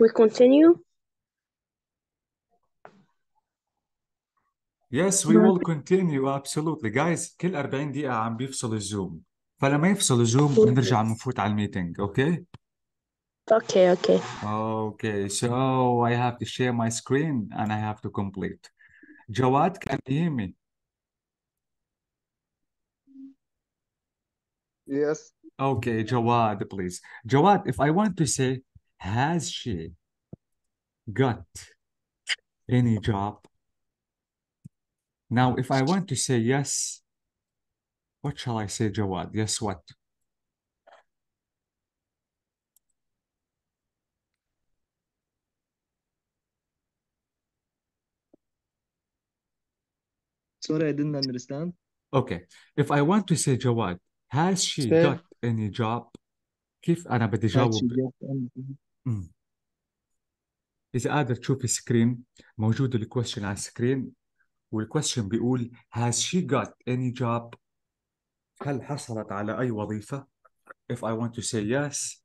we continue? Yes, we will continue absolutely. Guys, كل 40 دقيقة عم بيفصل الزوم. فلما يفصل الزوم بنرجع بنفوت على الميتنج، okay? Okay, okay. Okay, so I have to share my screen and I have to complete. Jawad, can you hear me? Yes. Okay, Jawad, please. Jawad, if I want to say has she got any job? Now, if I want to say yes, what shall I say, Jawad? Yes, what? Sorry, I didn't understand. Okay. If I want to say Jawad, has she got any job? كيف أنا بدي جاوب؟ إذا قادر تشوف السكرين موجود الكويشن على السكرين والكويشن بيقول Has she got any job؟ هل حصلت على أي وظيفة؟ If I want to say yes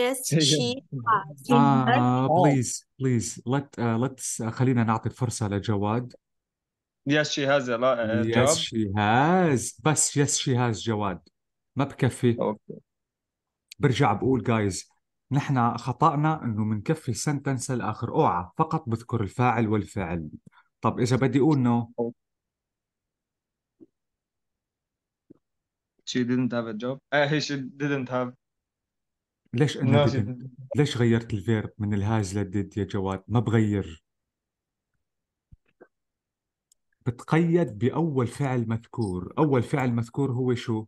Yes, she has. Ah, please, please, let uh, let's uh, خلينا نعطي الفرصة لجواد. Yes, she has a lot, uh, yes, job. Yes, she has. بس yes, she has جواد. ما بكفي. Okay. برجع بقول جايز نحن خطأنا انه منكفي سنتنس لاخر اوعى فقط بذكر الفاعل والفعل طب اذا بدي اقول نو she didn't have a job uh, she didn't have ليش انا no, didn't. ليش غيرت الفيرب من الهاز للديد يا جواد ما بغير بتقيد باول فعل مذكور اول فعل مذكور هو شو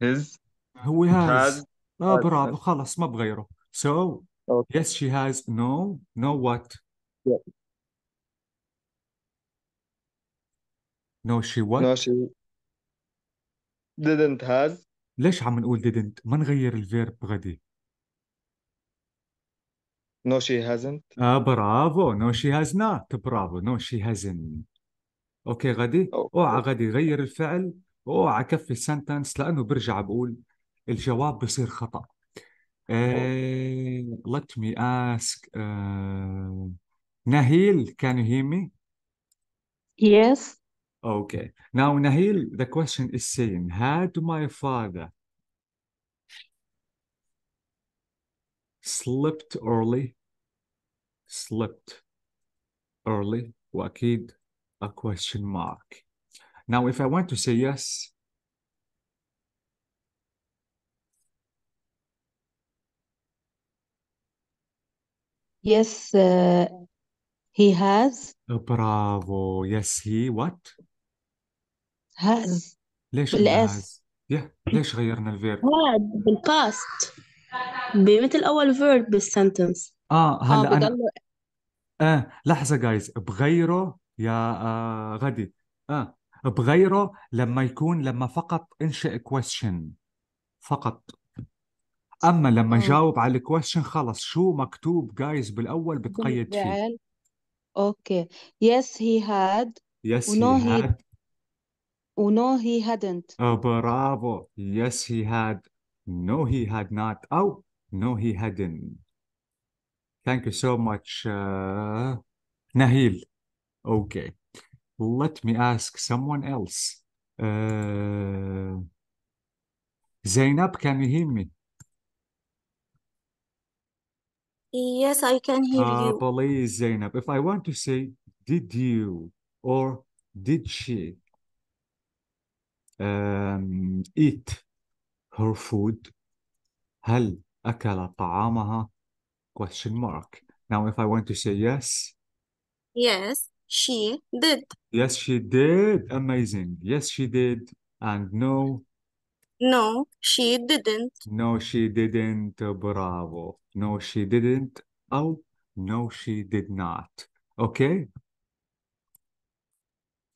his هو has has has برافو خلص ما بغيره so okay yes she has no no what yeah. no she what no she didn't has ليش عم نقول didn't ما نغير الفيرب غدي no she hasn't اه برافو no she has not برافو no she hasn't اوكي غدي اوعى غدي غير الفعل اوعى كفي السنتنس لانه برجع بقول الجواب بصير خطا ايه let me ask نهيل Nahil can you hear me yes okay now Nahil the question is saying ماي فاذر my father slept early slept early واكيد a question mark Now, if I want to say yes, Yes, uh, he has. Bravo. Yes, he what? Has. ليش بالاس has? Yeah. ليش غيرنا الفيرب؟ had بالباست بمثل أول فيرب بالسنتنس اه اه هلا انا بضل اه لحظة جايز بغيره يا آه غدي اه بغيره لما يكون لما فقط انشئ كويشن فقط اما لما جاوب على الكويشن خلص شو مكتوب جايز بالاول بتقيد فيه اوكي يس هي هاد يس هي هاد ونو هي هادنت برافو يس هي هاد نو هي هاد نوت او نو هي هادن ثانك يو سو ماتش نهيل اوكي okay. let me ask someone else. Uh, Zainab, can you hear me? Yes, I can hear uh, you. Please, Zainab, if I want to say, did you or did she um, eat her food? هل أكل طعامها? Question mark. Now, if I want to say yes. Yes. She did. Yes, she did. Amazing. Yes, she did. And no. No, she didn't. No, she didn't. Bravo. No, she didn't. Oh, no, she did not. Okay.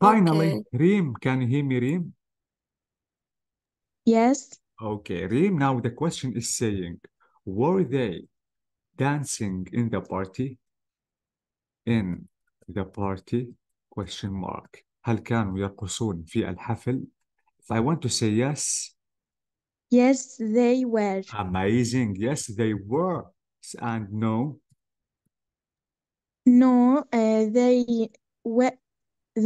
Finally, okay. Reem, can you hear me, Reem? Yes. Okay, Reem, now the question is saying, were they dancing in the party? In the party question mark هل كانوا يرقصون في الحفل if I want to say yes yes they were amazing yes they were and no no uh, they were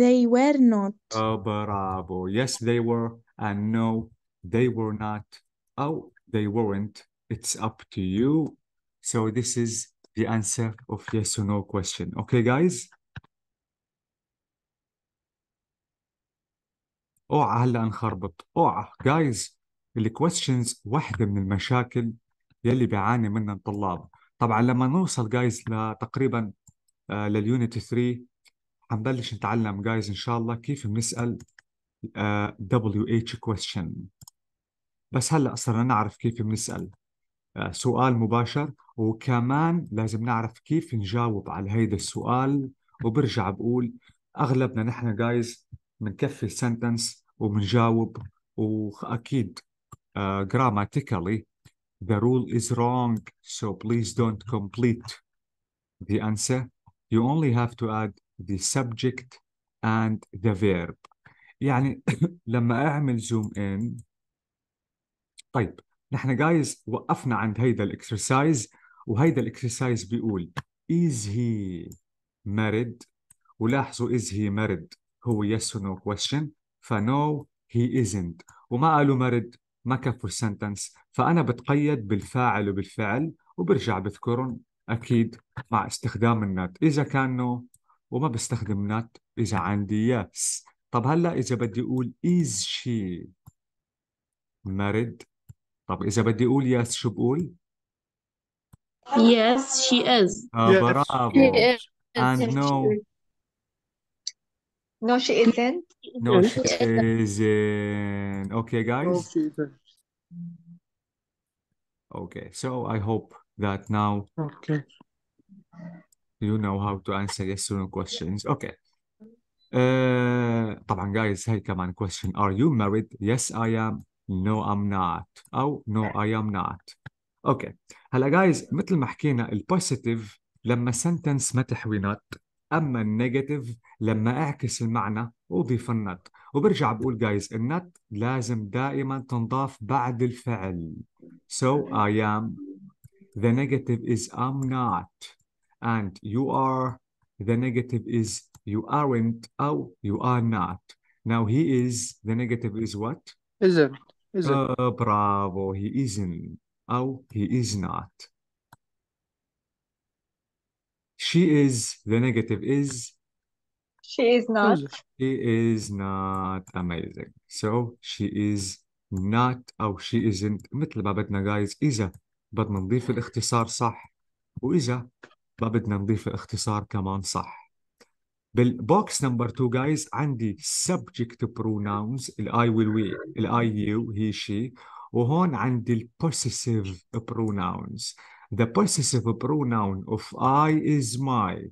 they were not oh bravo yes they were and no they were not oh they weren't it's up to you so this is the answer of yes or no question okay guys اوعى هلا نخربط اوعى جايز الكويشنز واحده من المشاكل يلي بيعاني منها الطلاب طبعا لما نوصل جايز لتقريبا لليونت 3 حنبلش نتعلم جايز ان شاء الله كيف بنسال دبليو اتش كويشن بس هلا صرنا نعرف كيف بنسال آه، سؤال مباشر وكمان لازم نعرف كيف نجاوب على هيدا السؤال وبرجع بقول اغلبنا نحن جايز بنكفي السنتنس وبنجاوب واكيد grammatically the rule is wrong so please don't complete the answer you only have to add the subject and the verb يعني لما اعمل زوم ان طيب نحن جايز وقفنا عند هيدا الاكسرسايز وهيدا الاكسرسايز بيقول is he married ولاحظوا is he married هو yes or no question فنو هي isn't وما قالوا مرد ما كفوا السنتنس فأنا بتقيد بالفاعل وبالفعل وبرجع بذكرهم أكيد مع استخدام النات إذا كان نو وما بستخدم نات إذا عندي yes طب هلأ إذا بدي أقول is she married طب إذا بدي أقول yes شو بقول؟ Yes, she is. Oh, yes. برافو. She is. And no, No, she isn't. No, she isn't. Okay, guys. Okay, so I hope that now okay. you know how to answer yes or no questions. Okay. Uh, طبعا guys come كمان question are you married yes I am no I'm not Oh no I am not okay هلا guys مثل ما حكينا البوزيتيف لما sentence ما تحوي not اما النيجاتيف لما اعكس المعنى اضيف النت وبرجع بقول جايز النت لازم دائما تنضاف بعد الفعل so I am the negative is I'm not and you are the negative is you aren't أو you are not now he is the negative is what isn't isn't uh, bravo he isn't أو he is not She is, the negative is. She is not. She is not amazing. So she is not أو she isn't مثل ما بدنا guys إذا بدنا نضيف الاختصار صح وإذا ما بدنا نضيف الاختصار كمان صح بالبوكس number two guys عندي subject pronouns ال I will we ال I you he she وهون عندي ال possessive pronouns The possessive pronoun of I is my.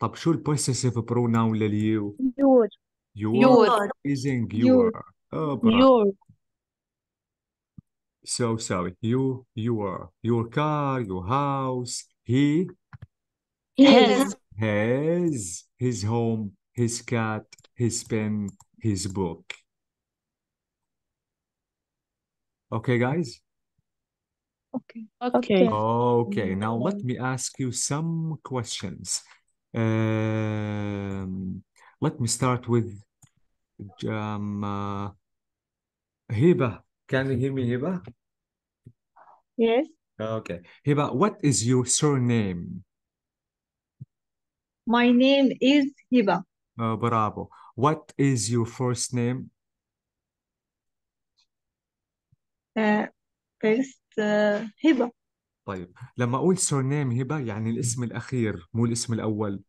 طب شو ال possessive pronoun لل you? Your. Your, your. is your. your. Oh, your. So sorry. You, your, your car, your house. He. His. His. His home, his cat, his pen, his book. Okay, guys? okay. Okay. Okay. Now let me ask you some questions. Um, let me start with um, uh, Hiba. Can you hear me, Hiba? Yes. Okay. Hiba, what is your surname? My name is Hiba. Oh, bravo. What is your first name? Uh, first هبة طيب لما أقول سورنيم هبة يعني الاسم الأخير مو الاسم الأول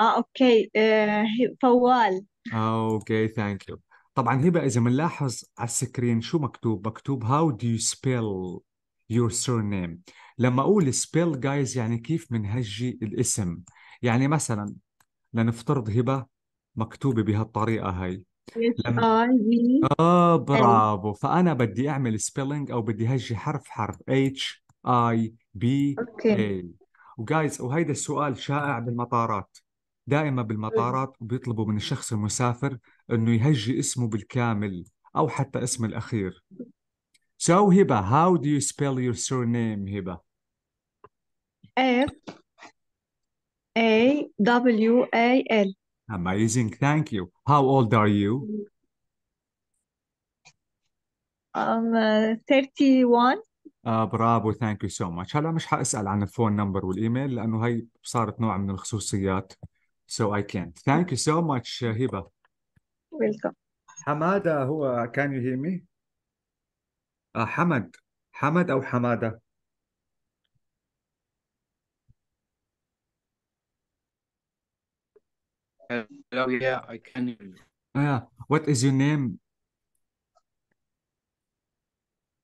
اه اوكي آه، فوال آه، اوكي ثانك يو طبعا هبة إذا بنلاحظ على السكرين شو مكتوب مكتوب هاو دو يو سبيل يور سورنيم لما أقول سبيل جايز يعني كيف بنهجي الاسم يعني مثلا لنفترض هبة مكتوبة بهالطريقة هاي اس لما اي اه ال برافو فانا بدي اعمل سبيلينج او بدي هجي حرف حرف اتش اي بي اوكي اي وجايز وهيدا السؤال شائع بالمطارات دائما mm. بالمطارات بيطلبوا من الشخص المسافر انه يهجي اسمه بالكامل او حتى اسم الاخير So هاو how do you spell your surname هبة F A W A L Amazing. Thank you. How old are you? I'm uh, 31. آه برافو ثانك يو سو هلا مش حاسال عن الفون نمبر والايميل لانه هي صارت نوع من الخصوصيات so I can't thank you so much uh, هبه welcome حماده هو can you hear me آه حمد حمد او حماده Hello, yeah, I can. Yeah. What is your name?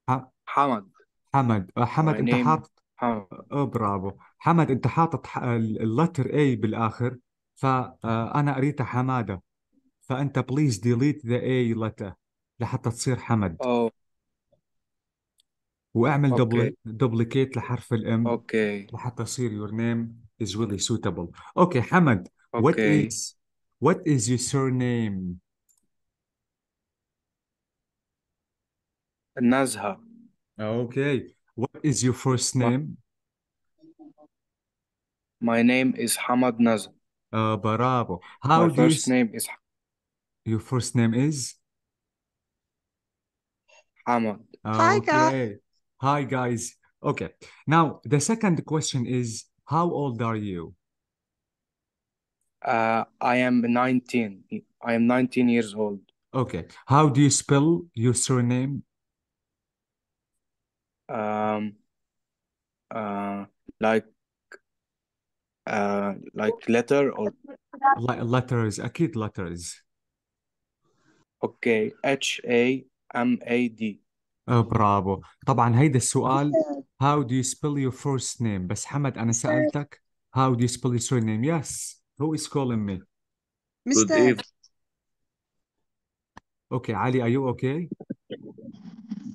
ح- حمد حمد آه، حمد my انت name حاطط حمد اه برافو حمد انت حاطط ح- ال- اللتر اي بالاخر فانا آه، قريتها حماده فانت بليز ديليت ذا اي لتر لحتى تصير حمد أوه oh. واعمل دبل أوكي دبليكيت لحرف الام أوكي لحتى يصير يور نيم از ريلي سوتابل اوكي حمد Okay. What is what is your surname? Nazha. Okay. What is your first name? My name is Hamad Nazha. Uh, bravo. How My first you... name is. Your first name is. Hamad. Hi okay. guys. Hi guys. Okay. Now the second question is, how old are you? Uh, I am 19. I am 19 years old. Okay. How do you spell your surname? Um, uh, like, uh, like letter or? like letters, a kid letters. Okay, H A M A D. Oh, bravo. طبعا هيدا السؤال how do you spell your first name بس حمد انا سالتك how do you spell your surname yes who is calling me? Mr. Okay, Ali, are you okay?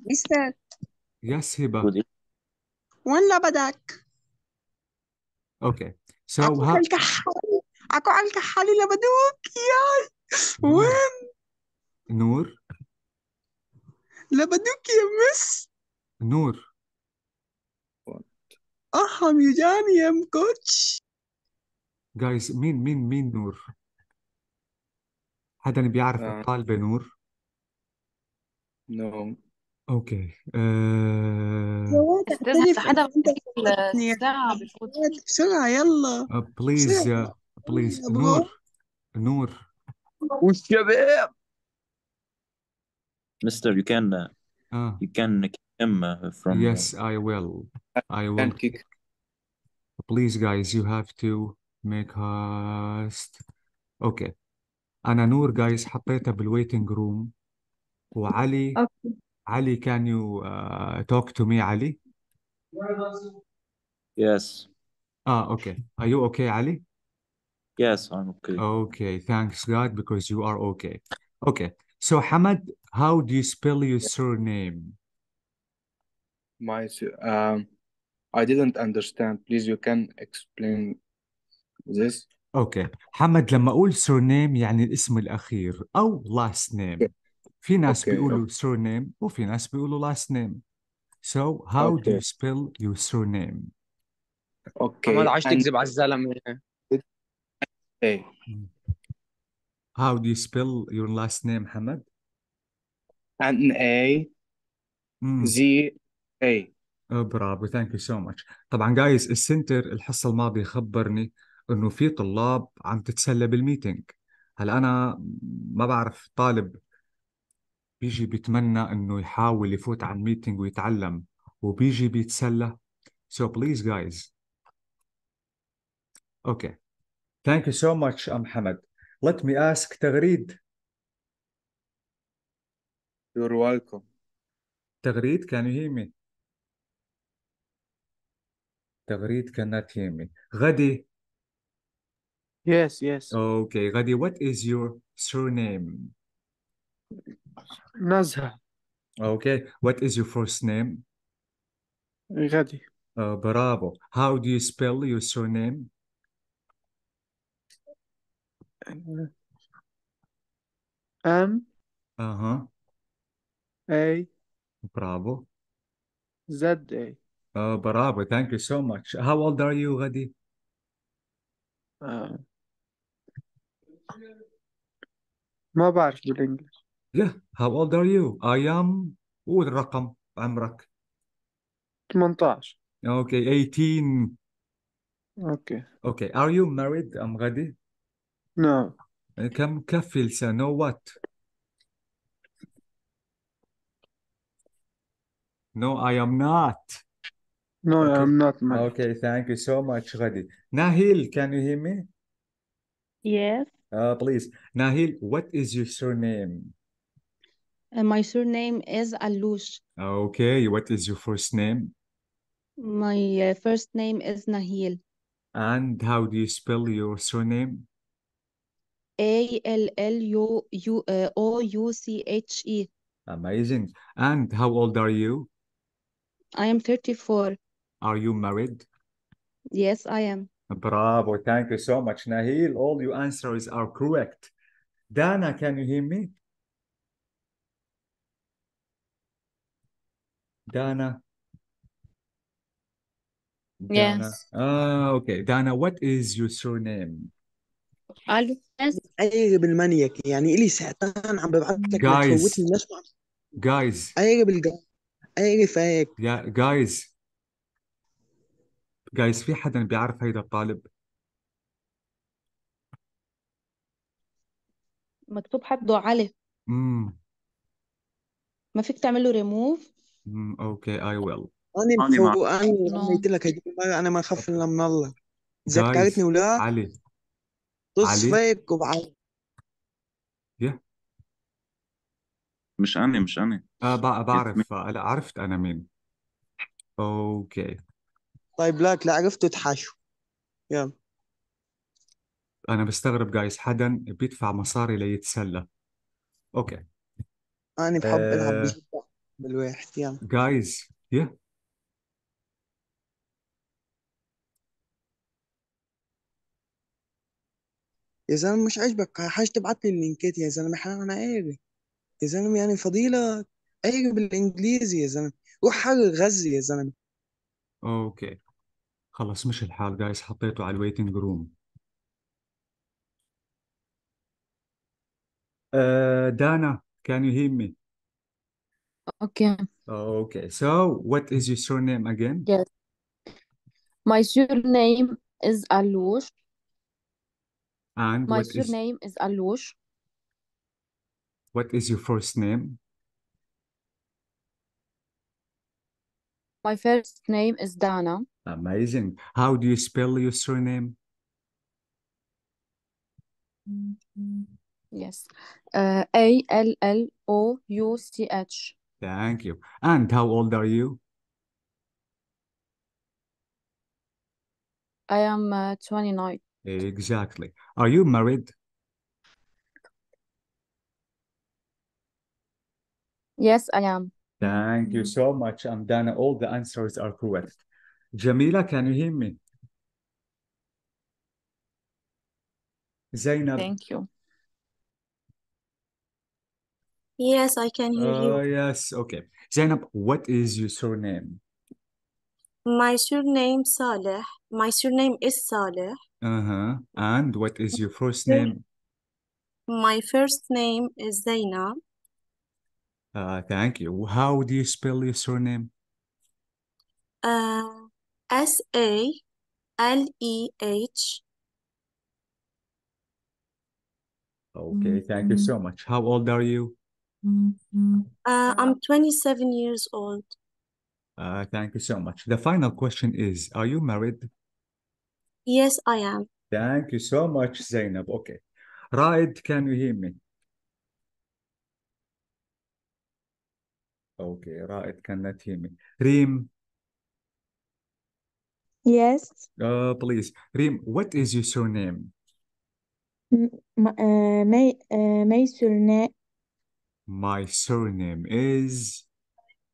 Mr. Yes, Hiba. One labadak. Okay. So how Hali Labaduk? When? Noor. Labaduki, miss. Nur. What? Aham Yujani, I'm coach. جايز مين مين مين نور حدا بيعرف آه. الطالبة نور نو نعم. اوكي آه... استاذ حدا الساعة بفوت إيه؟ بسرعة يلا آه، بليز يا بليز نور نور والشباب Mister, you can uh, ah. you can kick him uh, from. Uh, yes, I will. I will. Can kick. Please, guys, you have to ميكاست اوكي انا نور جايز حطيتها waiting room. وعلي Ali, علي كان يو توك تو مي علي Yes, اه اوكي ار يو اوكي علي yes, I'm okay. Okay, thanks God because you are okay. Okay, so Hamad, how do you spell your surname? My, um, I didn't understand. Please, you can explain زيس اوكي محمد لما اقول نيم يعني الاسم الاخير او لاست نيم في ناس okay. بيقولوا نيم وفي ناس بيقولوا لاست نيم So how okay. do you spell your surname? اوكي ما عايش تكذب على الزلمة ايه How do you spell your last name محمد؟ N A Z A برافو ثانك يو سو ماتش طبعا جايز السنتر الحصة الماضية خبرني انه في طلاب عم تتسلى بالميتنج هل انا ما بعرف طالب بيجي بيتمنى انه يحاول يفوت على الميتنج ويتعلم وبيجي بيتسلى so please guys okay thank you so much ام حمد let me ask تغريد you're welcome تغريد كان يهيمي تغريد كانت يهيمي غدي Yes, yes. Okay, Ghadi, what is your surname? Nazha. Okay, what is your first name? Ghadi. Uh, bravo. How do you spell your surname? M. Uh huh. A. Bravo. Z A. Uh, bravo. Thank you so much. How old are you, Ghadi? Uh, ما بعرف بالانجلش how old are you I am قول الرقم عمرك 18 اوكي 18 اوكي اوكي are you married ام غادي no كم كفل سنة وات No, I am not. No, okay. I am not. Married. Okay, thank you so much, Ghadi. Nahil, can you hear me? Yes. Uh, please. Nahil, what is your surname? Uh, my surname is Alush. Okay. What is your first name? My uh, first name is Nahil. And how do you spell your surname? A L L U U uh, O U C H E. Amazing. And how old are you? I am 34. Are you married? Yes, I am. Bravo. Thank you so much, Nahil. All your answers are correct. Dana, can you hear me? Dana. Yes. Dana. Ah, okay. Dana, what is your surname? I ايغب المانياك يعني الي ساعتين عم ببعث لك guys. تفوتني الناس guys ايغب الجو ايغب فايك yeah, guys جايز في حدا بيعرف هيدا الطالب مكتوب حده علي امم ما فيك تعمل له ريموف امم اوكي اي ويل انا أنا قلت لك انا ما اخاف الا من الله ذكرتني ولا علي طص علي فيك وبعد يا مش أنا مش أنا آه بعرف عرفت انا مين اوكي طيب لاك لا عرفتوا تحاشوا يلا انا بستغرب جايز حدا بيدفع مصاري ليتسلى اوكي انا بحب العب آه، بالواحد يلا جايز يا يا زلمه مش عاجبك حاج تبعت لي اللينكات يا زلمه احنا انا قاري يا زلمه يعني فضيله قاري بالانجليزي يا زلمه روح حرر غزه يا زلمه اوكي خلص مش الحال جايز حطيته على waiting روم Uh, Dana, can you hear me? Okay. Okay. So, what is your surname again? Yes. My surname is Alouche. And my surname is... Alouche. What is your first name? My first name is Dana. Amazing. How do you spell your surname? Mm-hmm. Yes. Uh, A L L O U C H. Thank you. And how old are you? I am uh, 29. Exactly. Are you married? Yes, I am. Thank you so much, Amdana. All the answers are correct. Jamila, can you hear me? Zainab. Thank you. Yes, I can hear you. Oh, yes. Okay. Zainab, what is your surname? My surname Saleh. My surname is Saleh. Uh-huh. And what is your first name? My first name is Zainab. Uh, thank you. How do you spell your surname? Uh, S A L E H. Okay, thank you so mm-hmm. much. How old are you? Uh, I'm 27 years old. Uh, thank you so much. The final question is Are you married? Yes, I am. Thank you so much, Zainab. Okay. Right, can you hear me? Okay, can رائد hear me. Rim. Yes. uh, please. Rim, what is your surname? M- m- my uh, my uh, surname My surname is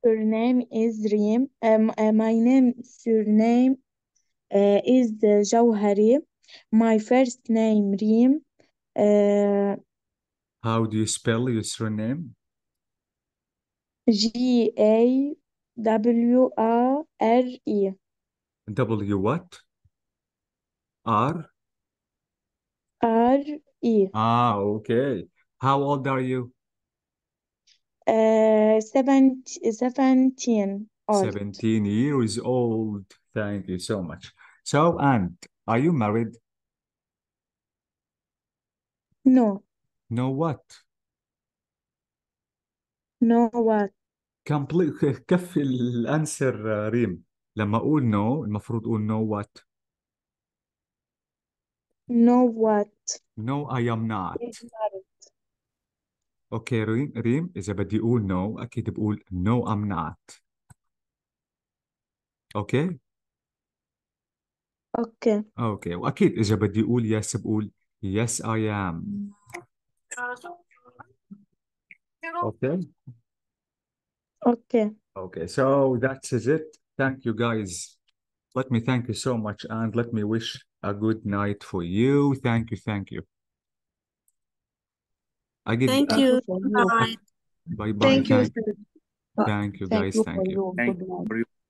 surname is Reem. Um, uh, my name surname uh, is Jauhari. My first name Rim. Uh, how do you spell your surname? G A W A R E. W what? R? R E. Ah, okay. How old are you? Uh, 17, 17 old. 17 years old. Thank you so much. So, and are you married? No. No what? نو وات كمبلي... كفي الانسر آه، ريم لما اقول نو no, المفروض اقول نو وات نو وات نو اي ام نوت اوكي ريم ريم اذا بدي اقول نو no, اكيد بقول نو ام نوت اوكي اوكي اوكي واكيد اذا بدي اقول يس yes, بقول يس اي ام Okay. Okay. Okay. So that's it. Thank you guys. Let me thank you so much and let me wish a good night for you. Thank you. Thank you. I give thank you. Bye bye. Thank, thank you. Thank you guys. Thank you. Thank you.